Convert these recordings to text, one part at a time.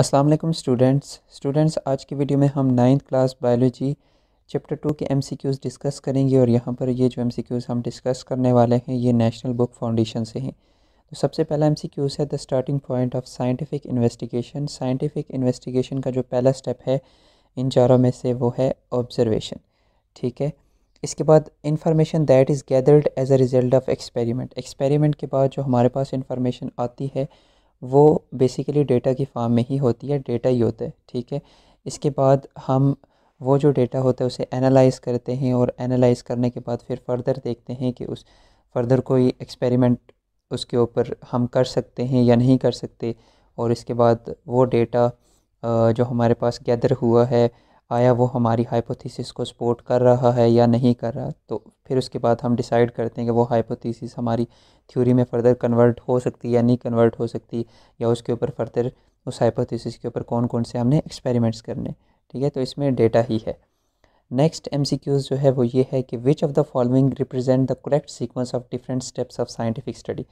Aslam students students आज की video में हम ninth class biology chapter two के एम सी क्यूज़ डिस्कस करेंगे और यहाँ पर ये जो एम सी क्यूज़ हम डिस्कस करने वाले हैं ये नेशनल बुक फाउंडेशन से हैं तो सबसे पहला एम सी क्यूज़ है the starting point of scientific investigation scientific investigation का जो पहला स्टेप है इन चारों में से वो है ऑब्जर्वेशन ठीक है इसके बाद information that is gathered as a result of experiment experiment के बाद जो हमारे पास इंफॉर्मेशन आती है वो बेसिकली डेटा की फॉर्म में ही होती है डेटा ही होता है ठीक है इसके बाद हम वो जो डेटा होता है उसे एनालाइज़ करते हैं और एनालाइज़ करने के बाद फिर फर्दर देखते हैं कि उस फर्दर कोई एक्सपेरिमेंट उसके ऊपर हम कर सकते हैं या नहीं कर सकते और इसके बाद वो डेटा जो हमारे पास गैदर हुआ है आया वो हमारी हाइपोथीसिस को सपोर्ट कर रहा है या नहीं कर रहा तो फिर उसके बाद हम डिसाइड करते हैं कि वो हाइपोथीसिस हमारी थ्योरी में फ़र्दर कन्वर्ट हो सकती या नहीं कन्वर्ट हो सकती या उसके ऊपर फर्दर उस हाइपोथीसिस के ऊपर कौन कौन से हमने एक्सपेरिमेंट्स करने ठीक है तो इसमें डेटा ही है नेक्स्ट एम जो है वो ये है कि which of the following represent the correct sequence of different steps of scientific study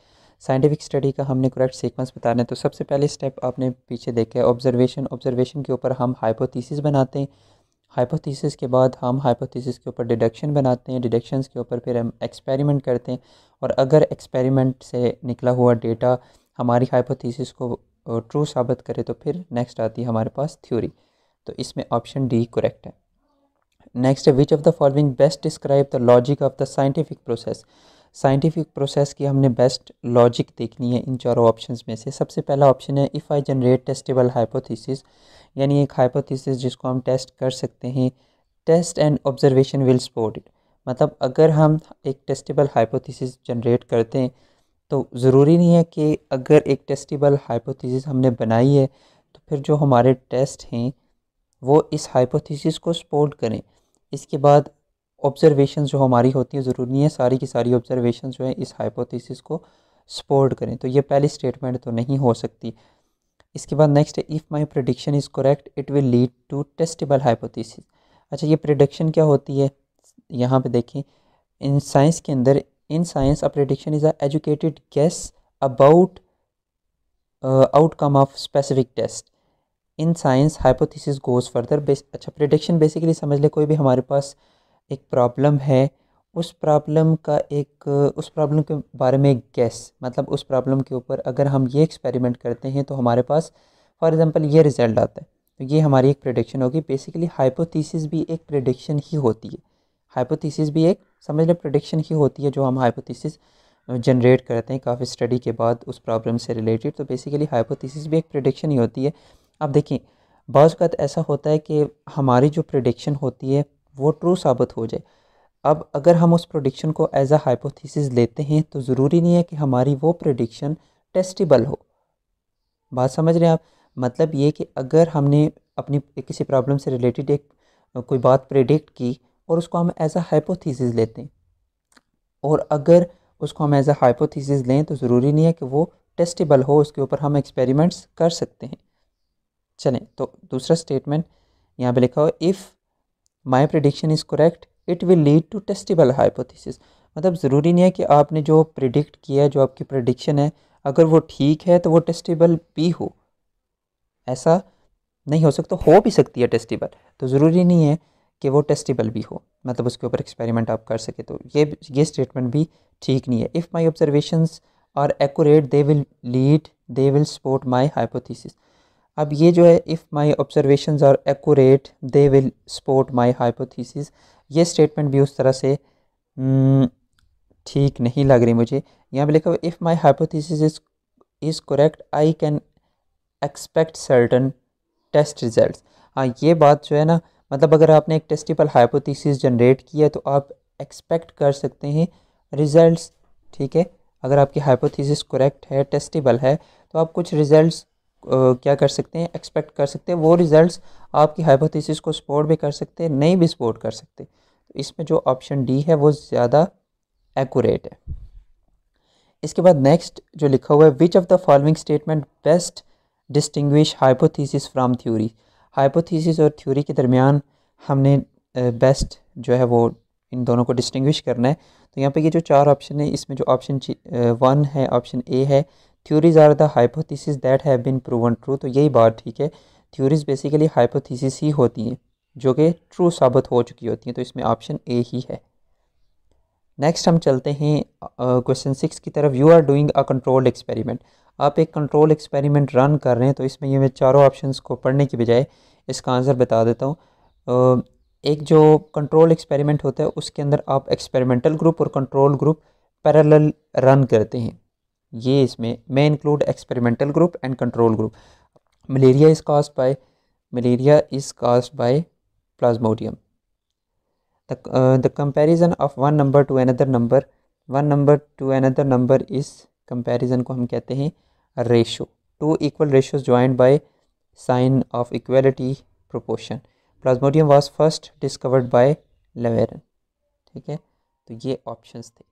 scientific study का हमने करेक्ट सीक्वेंस बताना है तो सबसे पहले स्टेप आपने पीछे देखा है ऑब्जर्वेशन ऑब्जर्वेशन के ऊपर हम हाइपोथीसिस बनाते हैं हाइपोथीसिस के बाद हम हाइपोथीसिस के ऊपर डिडक्शन बनाते हैं डिडक्शंस के ऊपर फिर हम एक्सपेरिमेंट करते हैं और अगर एक्सपेरिमेंट से निकला हुआ डेटा हमारी हाइपोथीसिस को ट्रू साबित करे तो फिर नेक्स्ट आती है हमारे पास थ्योरी तो इसमें ऑप्शन डी करेक्ट है नेक्स्ट है which of the following best describe the logic of the scientific process scientific process की हमने बेस्ट लॉजिक देखनी है इन चारों ऑप्शंस में से सबसे पहला ऑप्शन है if I generate testable hypothesis यानी एक हाइपोथीसिस जिसको हम टेस्ट कर सकते हैं test and observation will support it मतलब अगर हम एक टेस्टेबल हाइपोथीसिस जनरेट करते हैं तो ज़रूरी नहीं है कि अगर एक टेस्टेबल हाइपोथीसिस हमने बनाई है तो फिर जो हमारे टेस्ट हैं वो इस हाइपोथीसिस को सपोर्ट करें इसके बाद ऑब्जर्वेशन जो हमारी होती है ज़रूरी नहीं है सारी की सारी ऑब्जर्वेशन जो है इस हाइपोथेसिस को सपोर्ट करें तो ये पहली स्टेटमेंट तो नहीं हो सकती इसके बाद नेक्स्ट है if my prediction is correct it will lead to testable hypothesis अच्छा ये प्रडिक्शन क्या होती है यहाँ पे देखें इन साइंस के अंदर in science a prediction is a educated guess about outcome of specific test in science hypothesis goes further अच्छा प्रडिक्शन बेसिकली समझ ले कोई भी हमारे पास एक प्रॉब्लम है उस प्रॉब्लम का एक उस प्रॉब्लम के बारे में एक गैस मतलब उस प्रॉब्लम के ऊपर अगर हम ये एक्सपेरिमेंट करते हैं तो हमारे पास फॉर एग्ज़ाम्पल ये रिज़ल्ट आता है तो ये हमारी एक प्रडिक्शन होगी बेसिकली हाइपोथीसिस भी एक प्रडिक्शन ही होती है हाइपोथीसिस भी एक समझ लें प्रडिक्शन ही होती है जो हम हाइपोथीसिस जनरेट करते हैं काफ़ी स्टडी के बाद उस प्रॉब्लम से रिलेटेड तो बेसिकली हाइपोथीसिस भी एक प्रडिक्शन ही होती है अब देखिए बाज़ ऐसा होता है कि हमारी जो प्रडिक्शन होती है वो ट्रू साबित हो जाए अब अगर हम उस प्रोडिक्शन को एज अ हाइपोथीसिस लेते हैं तो ज़रूरी नहीं है कि हमारी वो प्रोडिक्शन टेस्टिबल हो बात समझ रहे हैं आप मतलब ये कि अगर हमने अपनी किसी प्रॉब्लम से रिलेटेड एक कोई बात प्रेडिक्ट की और उसको हम एज अ हाइपोथीसिस लेते हैं और अगर उसको हम एज अ हाइपोथीसिस लें तो ज़रूरी नहीं है कि वो टेस्टेबल हो उसके ऊपर हम एक्सपेरिमेंट्स कर सकते हैं चलें तो दूसरा स्टेटमेंट यहाँ पे लिखा हो if my prediction is correct it will lead to testable hypothesis मतलब ज़रूरी नहीं है कि आपने जो प्रिडिक्ट किया है जो आपकी प्रडिक्शन है अगर वो ठीक है तो वो टेस्टिबल भी हो ऐसा नहीं हो सकता हो भी सकती है टेस्टिबल तो ज़रूरी नहीं है कि वो टेस्टिबल भी हो मतलब उसके ऊपर एक्सपेरिमेंट आप कर सके तो ये ये स्टेटमेंट भी ठीक नहीं है if my observation are accurate they will lead they will support my hypothesis अब ये जो है if my observation are accurate they will support my hypothesis ये स्टेटमेंट भी उस तरह से हम्म, ठीक नहीं लग रही मुझे यहाँ पर लिखा हुआ if my hypothesis is is correct I can expect certain test result हाँ ये बात जो है ना मतलब अगर आपने एक टेस्टिपल हाइपोथीसिस जनरेट किया तो आप एक्सपेक्ट कर सकते हैं रिजल्ट ठीक है अगर आपकी हाइपोथीसिस करेक्ट है टेस्टिबल है तो आप कुछ रिजल्ट क्या कर सकते हैं एक्सपेक्ट कर सकते हैं वो रिज़ल्ट आपकी हाइपोथेसिस को सपोर्ट भी कर सकते हैं नहीं भी सपोर्ट कर सकते तो इसमें जो ऑप्शन डी है वो ज़्यादा एक्यूरेट है इसके बाद नेक्स्ट जो लिखा हुआ है which of the following statement best distinguish hypothesis from theory hypothesis और थ्योरी के दरमियान हमने बेस्ट जो है वो इन दोनों को डिस्टिंग्विश करना है तो यहाँ पे ये जो चार ऑप्शन है इसमें जो ऑप्शन वन है ऑप्शन ए है theories are the hypothesis that have been proven true तो यही बात ठीक है थ्योरीज बेसिकली हाइपोथीसिस ही होती हैं जो कि ट्रू साबित हो चुकी होती हैं तो इसमें ऑप्शन ए ही है नेक्स्ट हम चलते हैं क्वेश्चन uh, सिक्स की तरफ you are doing a controlled experiment आप एक कंट्रोल एक्सपेरिमेंट रन कर रहे हैं तो इसमें ये मैं चारों ऑप्शन को पढ़ने की बजाय इसका आंसर बता देता हूँ uh, एक जो कंट्रोल एक्सपेरिमेंट होता है उसके अंदर आप एक्सपेरिमेंटल ग्रुप और कंट्रोल ग्रुप पैरेलल रन करते हैं ये इसमें may include experimental group and control group malaria is caused by malaria is caused by plasmodium the comparison of one number to another number one number to another number इस comparison को हम कहते हैं ratio to equal ratio join by sign of equality proportion plasmodium was first discovered by Laveran ठीक है तो ये options थे